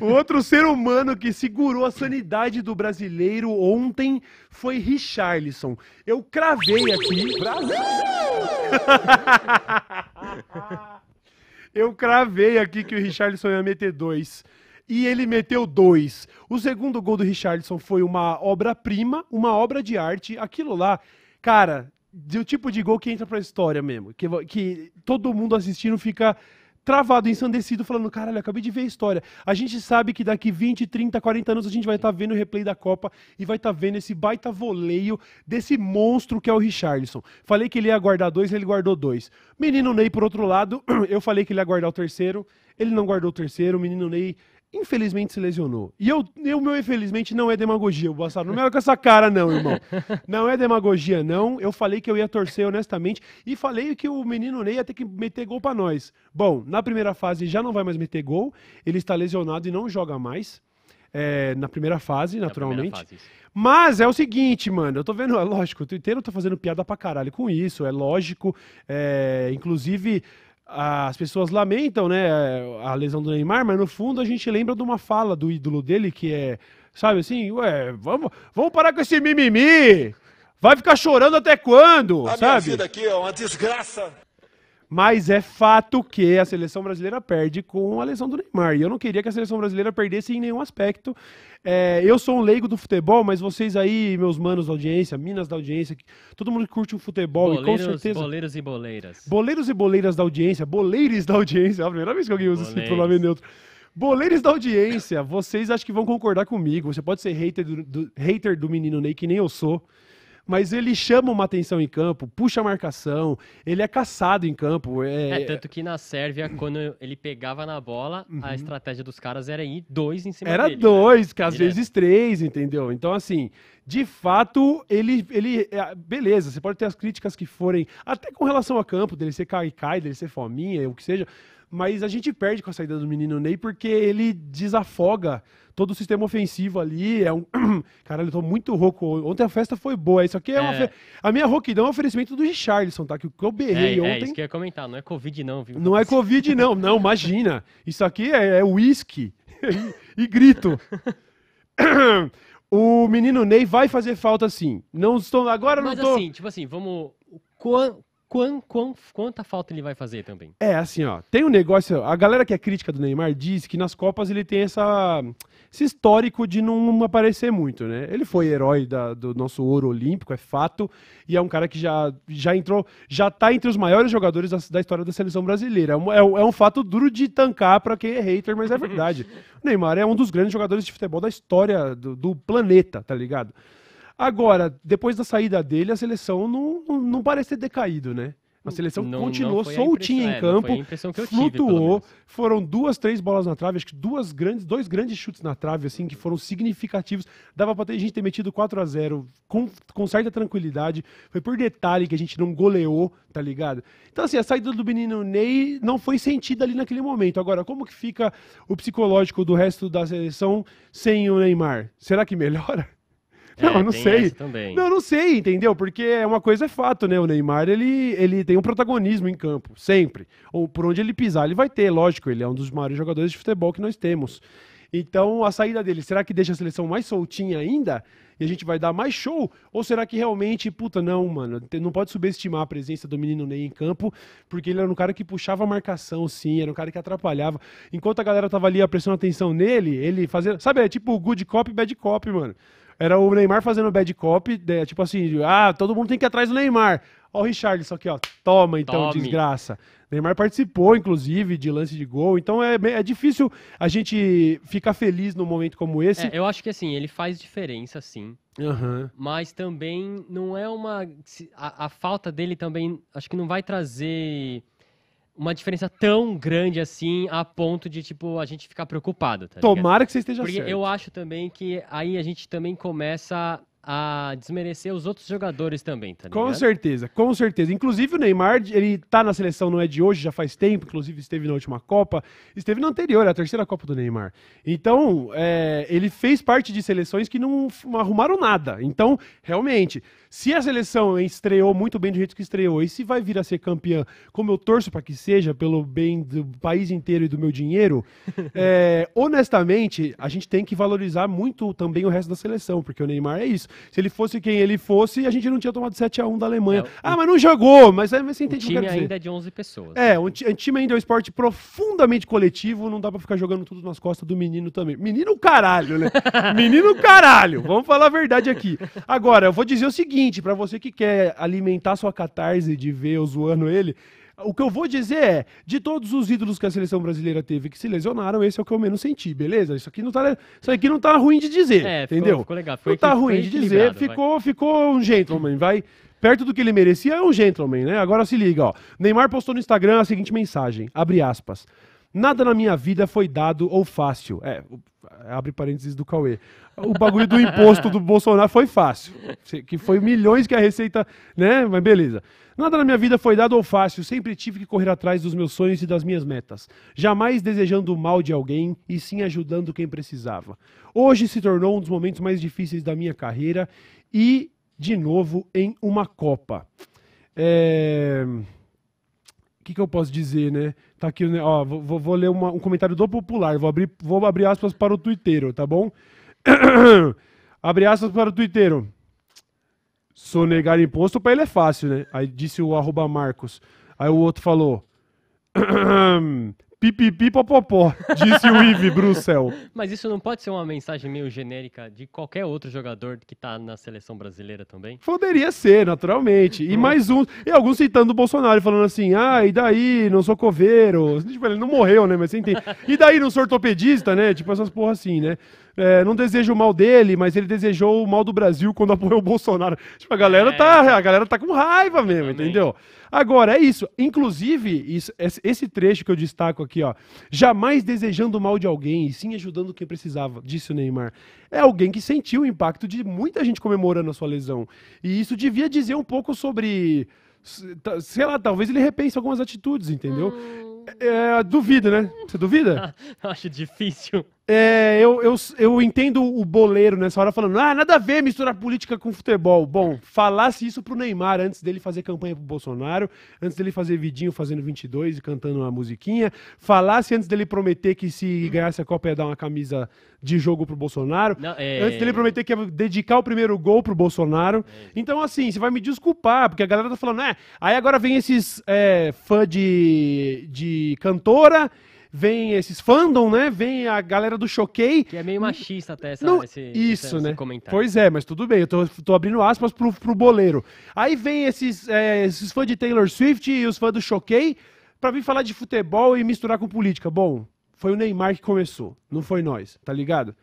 Outro ser humano que segurou a sanidade do brasileiro ontem foi Richarlison. Eu cravei aqui. Brasil! Eu cravei aqui que o Richarlison ia meter dois. E ele meteu dois. O segundo gol do Richarlison foi uma obra-prima, uma obra de arte. Aquilo lá, cara, do tipo de gol que entra pra história mesmo. Que, que todo mundo assistindo fica travado, ensandecido, falando, caralho, acabei de ver a história. A gente sabe que daqui 20, 30, 40 anos a gente vai estar tá vendo o replay da Copa e vai estar tá vendo esse baita voleio desse monstro que é o Richarlison. Falei que ele ia guardar dois, ele guardou dois. Menino Ney, por outro lado, eu falei que ele ia guardar o terceiro, ele não guardou o terceiro, o menino Ney infelizmente se lesionou. E eu, meu infelizmente não é demagogia, o Bolsonaro. Não me olha com essa cara, não, irmão. Não é demagogia, não. Eu falei que eu ia torcer honestamente e falei que o menino Ney ia ter que meter gol para nós. Bom, na primeira fase já não vai mais meter gol. Ele está lesionado e não joga mais. É, na primeira fase, naturalmente. Na primeira fase, Mas é o seguinte, mano, eu tô vendo, é lógico, o Twitter eu tá tô fazendo piada pra caralho com isso, é lógico. É, inclusive, as pessoas lamentam, né, a lesão do Neymar, mas no fundo a gente lembra de uma fala do ídolo dele que é, sabe assim, ué, vamos, vamos parar com esse mimimi. Vai ficar chorando até quando, a sabe? vida aqui é uma desgraça. Mas é fato que a seleção brasileira perde com a lesão do Neymar. E eu não queria que a seleção brasileira perdesse em nenhum aspecto. É, eu sou um leigo do futebol, mas vocês aí, meus manos da audiência, minas da audiência, todo mundo que curte o futebol, boleiros, e com certeza. Boleiros e boleiras. Boleiros e boleiras da audiência, boleires da audiência. É a primeira vez que alguém usa boleiros. esse pronome neutro. Boleiros da audiência, vocês acho que vão concordar comigo. Você pode ser hater do, do, hater do menino Ney, que nem eu sou mas ele chama uma atenção em campo, puxa a marcação, ele é caçado em campo. É, é tanto que na Sérvia, quando ele pegava na bola, uhum. a estratégia dos caras era ir dois em cima era dele. Era né? dois, né? que às vezes três, entendeu? Então, assim, de fato, ele, ele. É, beleza, você pode ter as críticas que forem, até com relação a campo, dele ser cai-cai, dele ser fominha, o que seja mas a gente perde com a saída do menino Ney porque ele desafoga todo o sistema ofensivo ali. É um. Caralho, eu tô muito rouco. Ontem a festa foi boa. Isso aqui é, é. uma. Fe... A minha rouquidão é um oferecimento do Richarlison, tá? Que eu berrei é, é ontem. É isso que eu ia comentar. Não é Covid, não, viu? Não é Covid, não. Não, imagina. Isso aqui é, é uísque é e, e grito. o menino Ney vai fazer falta sim. Não estou. Agora não tô. Mas assim, tipo assim, vamos. Quando quão, quão, quanta falta ele vai fazer também. É, assim, ó. Tem um negócio. A galera que é crítica do Neymar diz que nas Copas ele tem essa, esse histórico de não aparecer muito, né? Ele foi herói da, do nosso ouro olímpico, é fato. E é um cara que já, já entrou, já tá entre os maiores jogadores da, da história da seleção brasileira. É um, é, é um fato duro de tancar para quem é hater, mas é verdade. o Neymar é um dos grandes jogadores de futebol da história do, do planeta, tá ligado? Agora, depois da saída dele, a seleção não, não não parecer decaído, né? A seleção não, continuou não soltinha em é, campo, flutuou. Tive, foram duas, três bolas na trave, acho que duas grandes, dois grandes chutes na trave, assim, que foram significativos. Dava para a gente ter metido 4 a 0 com, com certa tranquilidade. Foi por detalhe que a gente não goleou, tá ligado? Então, assim, a saída do menino Ney não foi sentida ali naquele momento. Agora, como que fica o psicológico do resto da seleção sem o Neymar? Será que melhora? Não, é, não sei. Não, não sei, entendeu? Porque é uma coisa é fato, né? O Neymar, ele, ele tem um protagonismo em campo, sempre. Ou por onde ele pisar, ele vai ter, lógico. Ele é um dos maiores jogadores de futebol que nós temos. Então, a saída dele, será que deixa a seleção mais soltinha ainda? E a gente vai dar mais show? Ou será que realmente, puta, não, mano, não pode subestimar a presença do menino Ney em campo, porque ele era um cara que puxava a marcação, sim, era um cara que atrapalhava. Enquanto a galera tava ali prestando atenção nele, ele fazia. Sabe, é tipo good cop, bad cop, mano. Era o Neymar fazendo bad cop, né, tipo assim, ah, todo mundo tem que ir atrás do Neymar. Ó o Richarlison aqui, ó. Toma então, Tome. desgraça. Neymar participou, inclusive, de lance de gol. Então é, é difícil a gente ficar feliz num momento como esse. É, eu acho que assim, ele faz diferença, sim. Uhum. Mas também não é uma. A, a falta dele também acho que não vai trazer uma diferença tão grande assim a ponto de, tipo, a gente ficar preocupado, tá Tomara ligado? que você esteja Porque certo. eu acho também que aí a gente também começa a desmerecer os outros jogadores também, tá ligado? Com certeza, com certeza. Inclusive o Neymar, ele tá na seleção, não é de hoje, já faz tempo, inclusive esteve na última Copa, esteve na anterior, é a terceira Copa do Neymar. Então, é, ele fez parte de seleções que não arrumaram nada. Então, realmente, se a seleção estreou muito bem do jeito que estreou e se vai vir a ser campeã, como eu torço para que seja, pelo bem do país inteiro e do meu dinheiro, é, honestamente, a gente tem que valorizar muito também o resto da seleção, porque o Neymar é isso. Se ele fosse quem ele fosse, a gente não tinha tomado 7 a 1 da Alemanha. É, ah, o... mas não jogou, mas aí você entende o, que eu quero dizer. ainda é de 11 pessoas. É, o um time ainda é um esporte profundamente coletivo, não dá pra ficar jogando tudo nas costas do menino também. Menino caralho, né? menino caralho, vamos falar a verdade aqui. Agora, eu vou dizer o seguinte, para você que quer alimentar sua catarse de ver eu zoando ele, o que eu vou dizer é, de todos os ídolos que a seleção brasileira teve que se lesionaram, esse é o que eu menos senti, beleza? Isso aqui não tá, isso aqui não tá ruim de dizer, é, entendeu? Ficou, legal. Ficou não tá ruim de dizer, ficou, ficou um gentleman, vai perto do que ele merecia, é um gentleman, né? Agora se liga, ó. Neymar postou no Instagram a seguinte mensagem, abre aspas. Nada na minha vida foi dado ou fácil. É, abre parênteses do Cauê. O bagulho do imposto do Bolsonaro foi fácil. Que foi milhões que a Receita, né? Mas beleza. Nada na minha vida foi dado ou fácil. Sempre tive que correr atrás dos meus sonhos e das minhas metas. Jamais desejando o mal de alguém e sim ajudando quem precisava. Hoje se tornou um dos momentos mais difíceis da minha carreira e, de novo, em uma Copa. É o que, que eu posso dizer, né? Tá aqui, ó, vou, vou ler uma, um comentário do Popular, vou abrir, vou abrir aspas para o Twitter, tá bom? Abre aspas para o Twitter. Sonegar imposto para ele é fácil, né? Aí disse o arroba Marcos. Aí o outro falou. Pipipi popopó, disse o Ive Bruxel. Mas isso não pode ser uma mensagem meio genérica de qualquer outro jogador que tá na seleção brasileira também? Poderia ser, naturalmente. E uhum. mais um, e alguns citando o Bolsonaro, falando assim, ah, e daí, não sou coveiro. Tipo, ele não morreu, né, mas você entende. E daí, não sou ortopedista, né? Tipo, essas porra assim, né? é, não deseja o mal dele, mas ele desejou o mal do Brasil quando apoiou o Bolsonaro. Tipo, a galera, é. tá, a galera tá com raiva mesmo, Também. entendeu? Agora, é isso. Inclusive, isso, esse trecho que eu destaco aqui, ó. Jamais desejando o mal de alguém e sim ajudando quem precisava, disse o Neymar. É alguém que sentiu o impacto de muita gente comemorando a sua lesão. E isso devia dizer um pouco sobre. Sei lá, talvez ele repense algumas atitudes, entendeu? Hum. É, é duvido, né? Você duvida? Acho difícil. É, eu, eu, eu entendo o boleiro nessa hora falando, ah, nada a ver misturar política com futebol. Bom, falasse isso pro Neymar antes dele fazer campanha pro Bolsonaro, antes dele fazer vidinho fazendo 22 e cantando uma musiquinha, falasse antes dele prometer que se ganhasse a Copa ia dar uma camisa de jogo pro Bolsonaro, Não, é... antes dele prometer que ia dedicar o primeiro gol pro Bolsonaro. É. Então, assim, você vai me desculpar, porque a galera tá falando, é aí agora vem esses é, fã de, de cantora vem esses fandom, né? Vem a galera do choquei. Que é meio machista até essa, não, esse, isso, esse, né? Esse comentário. Pois é, mas tudo bem, eu tô, tô abrindo aspas pro, pro boleiro. Aí vem esses, é, esses fãs de Taylor Swift e os fãs do choquei para vir falar de futebol e misturar com política. Bom, foi o Neymar que começou, não foi nós, tá ligado?